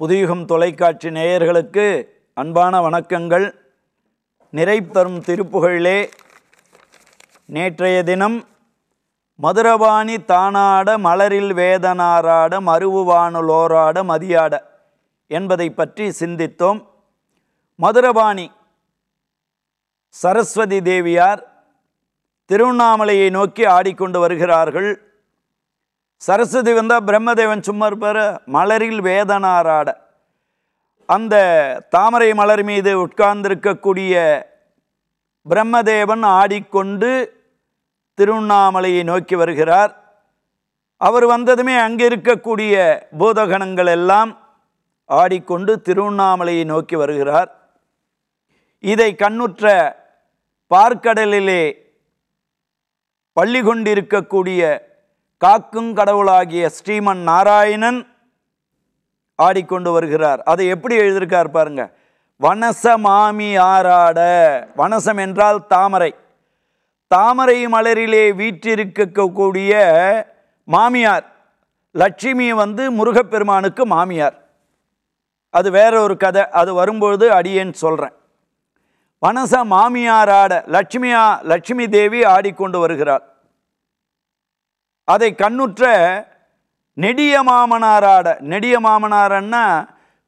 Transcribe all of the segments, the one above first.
புதியுகம் தொலைக்காட்சி நேயர்களுக்கு அன்பான வணக்கங்கள் நிறை தரும் திருப்புகளிலே நேற்றைய தினம் மதுரபாணி தானாட மலரில் வேதனாராட மருவுவானுலோராட மதியாட என்பதை பற்றி சிந்தித்தோம் மதுரபாணி சரஸ்வதி தேவியார் திருவண்ணாமலையை நோக்கி ஆடிக்கொண்டு வருகிறார்கள் சரஸ்வதி வந்தால் பிரம்மதேவன் சும்மா இருப்பார் மலரில் வேதனாராட அந்த தாமரை மலர் மீது உட்கார்ந்திருக்கக்கூடிய பிரம்மதேவன் ஆடிக்கொண்டு திருவண்ணாமலையை நோக்கி வருகிறார் அவர் வந்ததுமே அங்கே இருக்கக்கூடிய பூதகணங்கள் எல்லாம் ஆடிக்கொண்டு திருவண்ணாமலையை நோக்கி வருகிறார் இதை கண்ணுற்ற பார்க்கடலிலே பள்ளி கொண்டிருக்கக்கூடிய காக்கும் கடவுளாகிய ஸ்ரீமன் நாராயணன் ஆடிக்கொண்டு வருகிறார் அதை எப்படி எழுதியிருக்கார் பாருங்க வனச மாமி ஆராட வனசம் என்றால் தாமரை தாமரை மலரிலே வீற்றிருக்கக்கூடிய மாமியார் லட்சுமி வந்து முருகப்பெருமானுக்கு மாமியார் அது வேற ஒரு கதை அது வரும்பொழுது அடியேன்னு சொல்கிறேன் வனச மாமியார் ஆட லட்சுமியா லட்சுமி தேவி ஆடிக்கொண்டு வருகிறாள் அதை கண்ணுற்ற நெடிய மாமனாராட நெடிய மாமனாரன்னா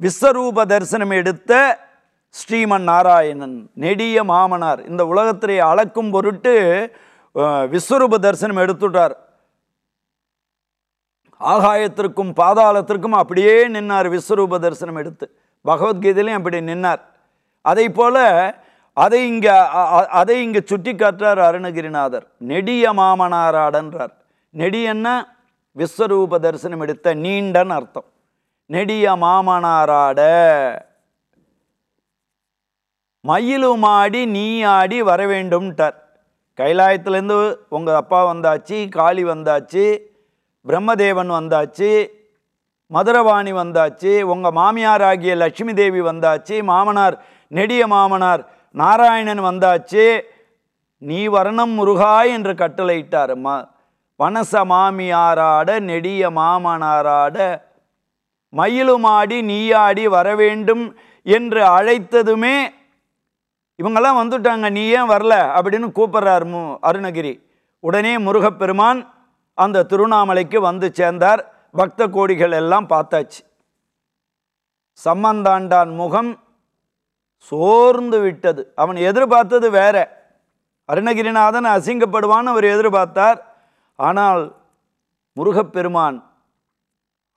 விஸ்வரூப தரிசனம் எடுத்த ஸ்ரீமன் நாராயணன் நெடிய மாமனார் இந்த உலகத்திலே அளக்கும் பொருட்டு விஸ்வரூப தரிசனம் எடுத்துட்டார் ஆகாயத்திற்கும் பாதாளத்திற்கும் அப்படியே நின்னார் விஸ்வரூப தரிசனம் எடுத்து பகவத்கீதையிலையும் அப்படி நின்னார் அதை போல அதை இங்கே அதை இங்கே சுட்டி காட்டுறார் அருணகிரிநாதர் நெடிய மாமனாராடன்றார் நெடியன்ன விஸ்வரூப தரிசனம் எடுத்த நீண்டன் அர்த்தம் நெடிய மாமனாராட மயிலுமாடி நீ ஆடி வர வேண்டும்ட்டார் கைலாயத்துலேருந்து உங்கள் அப்பா வந்தாச்சு காளி வந்தாச்சு பிரம்மதேவன் வந்தாச்சு மதுரவாணி வந்தாச்சு உங்கள் மாமியார் ஆகிய லட்சுமி தேவி வந்தாச்சு மாமனார் நெடிய மாமனார் நாராயணன் வந்தாச்சு நீ வரணம் முருகா என்று கட்டளையிட்டார் மா வனச மாமியாராட நெடிய மாமனாராட மயிலுமாடி நீயாடி வரவேண்டும் என்று அழைத்ததுமே இவங்கெல்லாம் வந்துட்டாங்க நீ ஏன் வரல அப்படின்னு கூப்பிட்றார் மு அருணகிரி உடனே முருகப்பெருமான் அந்த திருவண்ணாமலைக்கு வந்து சேர்ந்தார் பக்த கோடிகள் எல்லாம் பார்த்தாச்சு சம்மந்தாண்டான் முகம் சோர்ந்து விட்டது அவன் எதிர்பார்த்தது வேற அருணகிரிநாதன் அசிங்கப்படுவான்னு அவர் எதிர்பார்த்தார் ஆனால் முருகப்பெருமான்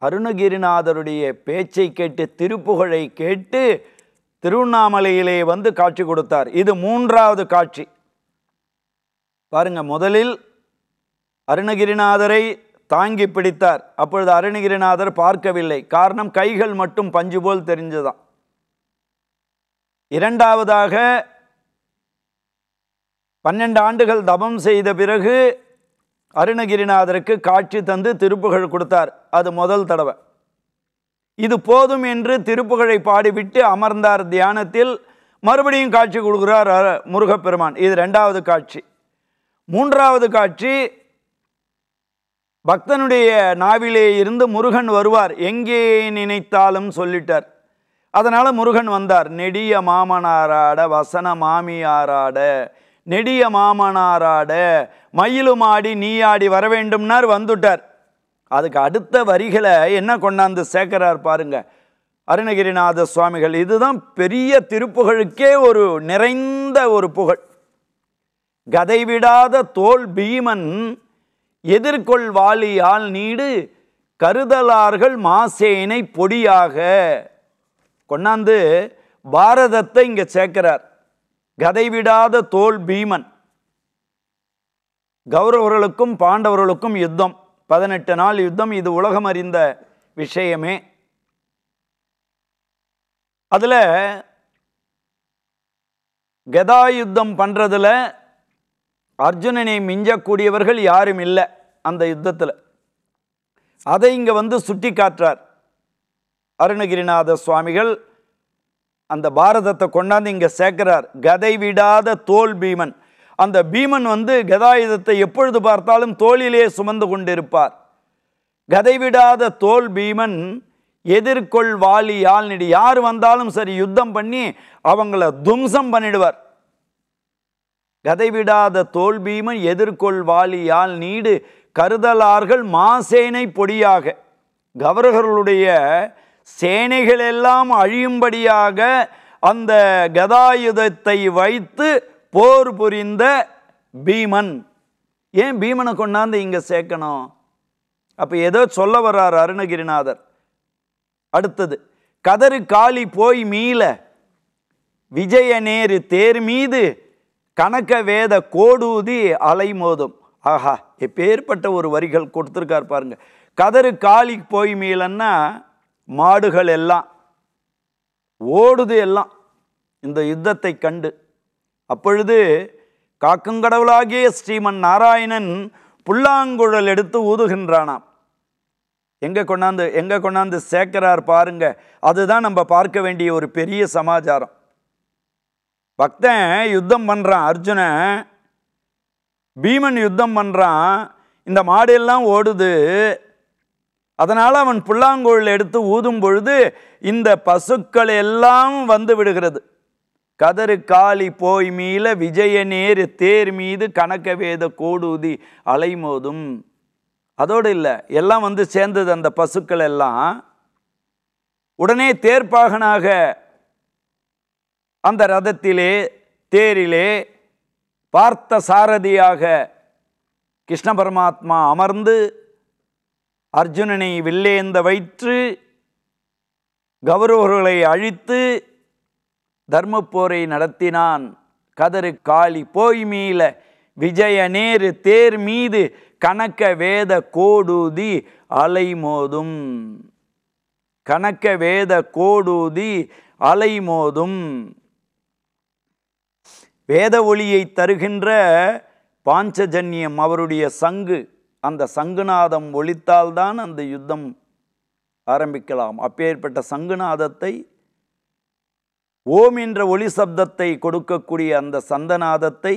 அருணகிரிநாதருடைய பேச்சை கேட்டு திருப்புகழை கேட்டு திருவண்ணாமலையிலே வந்து காட்சி கொடுத்தார் இது மூன்றாவது காட்சி பாருங்க முதலில் அருணகிரிநாதரை தாங்கி பிடித்தார் அப்பொழுது அருணகிரிநாதர் பார்க்கவில்லை காரணம் கைகள் மட்டும் பஞ்சு போல் தெரிஞ்சுதான் இரண்டாவதாக பன்னெண்டு ஆண்டுகள் தபம் செய்த பிறகு அருணகிரிநாதருக்கு காட்சி தந்து திருப்புகழ் கொடுத்தார் அது முதல் தடவை இது போதும் என்று திருப்புகழை பாடிவிட்டு அமர்ந்தார் தியானத்தில் மறுபடியும் காட்சி கொடுக்குறார் முருகப்பெருமான் இது ரெண்டாவது காட்சி மூன்றாவது காட்சி பக்தனுடைய நாவிலே இருந்து முருகன் வருவார் எங்கே நினைத்தாலும் சொல்லிட்டார் அதனால் முருகன் வந்தார் நெடிய மாமனாராட வசன மாமியாராட நெடிய மாமனாராட மயிலுமாடி நீயாடி வர வேண்டும்னார் வந்துட்டார் அதுக்கு அடுத்த வரிகளை என்ன கொண்டாந்து சேர்க்கிறார் பாருங்க அருணகிரிநாத சுவாமிகள் இதுதான் பெரிய திருப்புகழுக்கே ஒரு நிறைந்த ஒரு புகழ் கதை விடாத தோல் பீமன் எதிர்கொள் வாலியால் நீடு கருதலார்கள் மாசேனை பொடியாக கொண்டாந்து பாரதத்தை இங்கே சேர்க்கிறார் கதை விடாத தோல் பீமன் கௌரவர்களுக்கும் பாண்டவர்களுக்கும் யுத்தம் பதினெட்டு நாள் யுத்தம் இது உலகம் அறிந்த விஷயமே அதில் கதா யுத்தம் பண்ணுறதுல அர்ஜுனனை மிஞ்சக்கூடியவர்கள் யாரும் இல்லை அந்த யுத்தத்தில் அதை இங்கே வந்து சுட்டி காட்டுறார் அருணகிரிநாத சுவாமிகள் அந்த பாரதத்தை கொண்டாந்து இங்கே சேர்க்கிறார் கதை விடாத தோல் பீமன் அந்த பீமன் வந்து கதாயுதத்தை எப்பொழுது பார்த்தாலும் தோளிலே சுமந்து கொண்டிருப்பார் கதை விடாத தோல் பீமன் எதிர்கொள் வாலி யாழ்நடி யார் வந்தாலும் சரி யுத்தம் பண்ணி அவங்கள தும்சம் பண்ணிடுவார் கதை விடாத தோல் பீமன் எதிர்கொள் வாலி யாழ் நீடு கருதலார்கள் மாசேனை பொடியாக கவர்கர்களுடைய சேனைகள் எல்லாம் அழியும்படியாக அந்த கதாயுதத்தை வைத்து போர் புரிந்த பீமன் ஏன் பீமனை கொண்டாந்து இங்கே சேர்க்கணும் அப்போ ஏதோ சொல்ல வர்றார் அருணகிரிநாதர் அடுத்தது கதறு காலி போய் மீள விஜய நேரு தேர் மீது கணக்க வேத கோடூதி அலைமோதும் ஆஹா எப்பேற்பட்ட ஒரு வரிகள் கொடுத்துருக்கார் பாருங்கள் கதறு காலி போய் மீளன்னா மாடுகள் எல்லாம் ஓடுது எல்லாம் இந்த யுத்தத்தை கண்டு அப்பொழுது காக்குங்கடவுளாகிய ஸ்ரீமன் நாராயணன் புல்லாங்குழல் எடுத்து ஊதுகின்றானாம் எங்கே கொண்டாந்து எங்கே கொண்டாந்து சேர்க்கிறார் பாருங்க அதுதான் நம்ம பார்க்க வேண்டிய ஒரு பெரிய சமாச்சாரம் பக்தன் யுத்தம் பண்ணுறான் அர்ஜுனன் பீமன் யுத்தம் பண்ணுறான் இந்த மாடெல்லாம் ஓடுது அதனால் அவன் புல்லாங்குழல் எடுத்து ஊதும் பொழுது இந்த பசுக்கள் எல்லாம் வந்து விடுகிறது கதறு காலி போய் மீள விஜய நேர் தேர் மீது கணக்க வேத கோடுதி அலைமோதும் அதோடு இல்லை எல்லாம் வந்து சேர்ந்தது அந்த பசுக்கள் எல்லாம் உடனே தேர்ப்பாகனாக அந்த ரதத்திலே தேரிலே பார்த்த சாரதியாக கிருஷ்ண பரமாத்மா அமர்ந்து அர்ஜுனனை வில்லேந்த வயிற்று கௌரவர்களை அழித்து தர்மப்போரை நடத்தினான் கதறு காளி போய் மீள விஜய நேரு தேர் மீது கணக்க வேத கோடூதி அலைமோதும் கணக்க வேத கோடூதி அலைமோதும் வேத ஒளியை தருகின்ற பாஞ்சஜன்யம் அவருடைய சங்கு அந்த சங்குநாதம் ஒழித்தால்தான் அந்த யுத்தம் ஆரம்பிக்கலாம் அப்பேற்பட்ட சங்குநாதத்தை ஓம் என்ற ஒளி சப்தத்தை கொடுக்கக்கூடிய அந்த சந்தநாதத்தை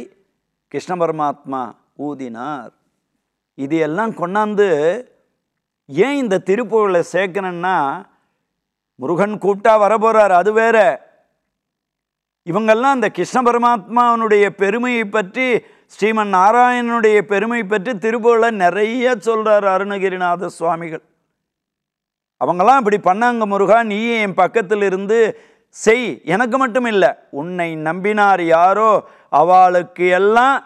கிருஷ்ண பரமாத்மா ஊதினார் இது எல்லாம் கொண்டாந்து ஏன் இந்த திருப்புகளை சேர்க்கணும்னா முருகன் கூப்பிட்டா வரப்போகிறார் அது வேற இவங்கெல்லாம் அந்த கிருஷ்ண பரமாத்மாவனுடைய பெருமையை பற்றி ஸ்ரீமன் நாராயணனுடைய பெருமை பற்றி திருபுகழ நிறைய சொல்கிறார் அருணகிரிநாத சுவாமிகள் அவங்களாம் இப்படி பண்ணாங்க முருகா நீயே என் பக்கத்தில் இருந்து செய் எனக்கு மட்டும் இல்லை உன்னை நம்பினார் யாரோ அவளுக்கு எல்லாம்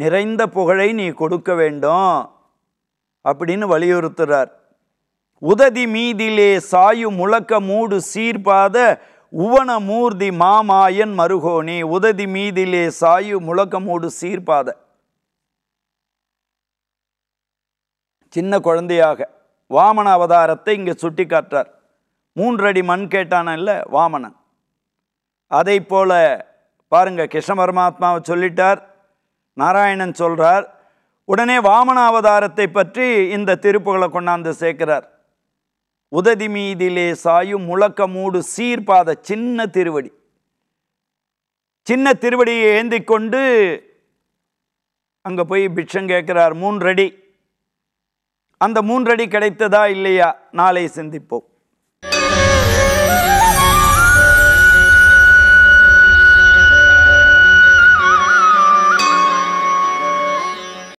நிறைந்த புகழை நீ கொடுக்க வேண்டும் அப்படின்னு வலியுறுத்துறார் உததி மீதிலே சாயு முழக்க மூடு சீர்பாத உவன மூர்தி மாமாயன் மருகோணி உததி மீதிலே சாயு முழக்கமோடு சீர்பாத சின்ன குழந்தையாக வாமன அவதாரத்தை இங்கே சுட்டி காட்டார் மூன்றடி மண் கேட்டானல்ல வாமனன் அதை போல பாருங்க கிருஷ்ண பரமாத்மாவை சொல்லிட்டார் நாராயணன் சொல்கிறார் உடனே வாமன அவதாரத்தை பற்றி இந்த திருப்புகளை கொண்டாந்து சேர்க்கிறார் உததி மீதிலே சாயும் முழக்கமூடு சீர்பாத சின்ன திருவடி சின்ன திருவடியை ஏந்தி கொண்டு அங்கே போய் பிட்சம் கேட்குறார் மூன்றடி அந்த மூன்றடி கிடைத்ததா இல்லையா நாளை சிந்திப்போம்